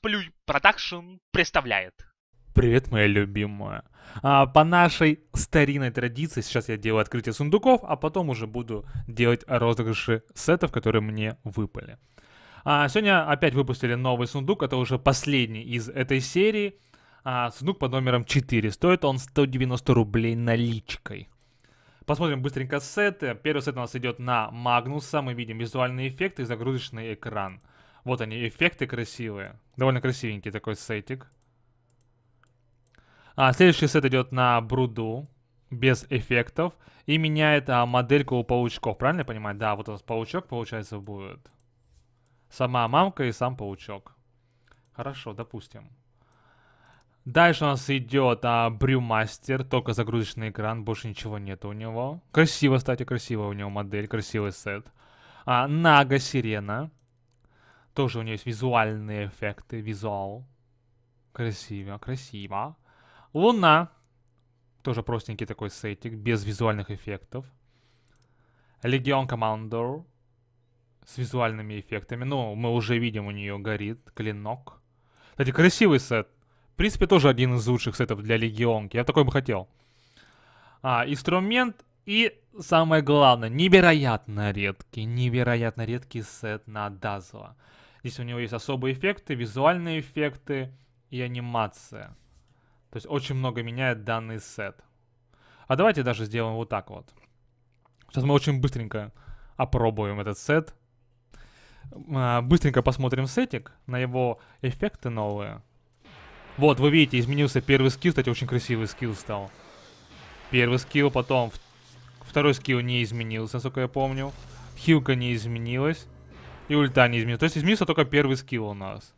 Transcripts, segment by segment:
Плю Продакшн представляет. Привет, моя любимая. А, по нашей старинной традиции сейчас я делаю открытие сундуков, а потом уже буду делать розыгрыши сетов, которые мне выпали. А, сегодня опять выпустили новый сундук, это уже последний из этой серии. А, сундук под номером 4. Стоит он 190 рублей наличкой. Посмотрим быстренько сеты. Первый сет у нас идет на Магнуса. Мы видим визуальные эффекты и загрузочный экран. Вот они, эффекты красивые. Довольно красивенький такой сетик. А, следующий сет идет на бруду, без эффектов, и меняет а, модельку у паучков, правильно я понимаю? Да, вот у нас паучок, получается, будет. Сама мамка и сам паучок. Хорошо, допустим. Дальше у нас идет а, Брюмастер, только загрузочный экран, больше ничего нет у него. Красиво, кстати, красивая у него модель, красивый сет. А, Нага Сирена. Тоже у нее есть визуальные эффекты, визуал. Красиво, красиво. Луна. Тоже простенький такой сетик, без визуальных эффектов. Легион Командор с визуальными эффектами. Ну, мы уже видим, у нее горит клинок. Кстати, красивый сет. В принципе, тоже один из лучших сетов для легионки. Я такой бы хотел. А, инструмент и самое главное, невероятно редкий, невероятно редкий сет на Дазла. Здесь у него есть особые эффекты, визуальные эффекты и анимация. То есть очень много меняет данный сет. А давайте даже сделаем вот так вот. Сейчас мы очень быстренько опробуем этот сет. А, быстренько посмотрим сетик на его эффекты новые. Вот, вы видите, изменился первый скилл. Кстати, очень красивый скилл стал. Первый скилл, потом второй скилл не изменился, насколько я помню. Хилка не изменилась. И ульта не То есть изменился только первый скилл у нас.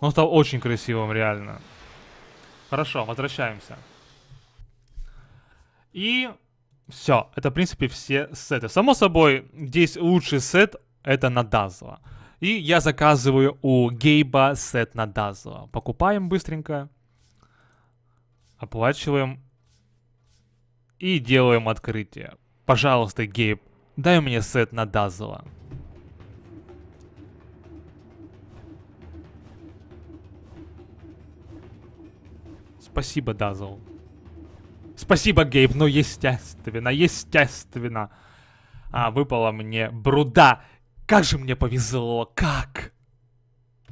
он стал очень красивым, реально. Хорошо, возвращаемся. И все. Это, в принципе, все сеты. Само собой, здесь лучший сет — это Надазва. И я заказываю у Гейба сет Надазва. Покупаем быстренько. Оплачиваем. И делаем открытие. Пожалуйста, Гейб, дай мне сет Надазва. Спасибо, Дазл. Спасибо, Гейб, ну естественно, естественно. А, выпало мне бруда. Как же мне повезло, как?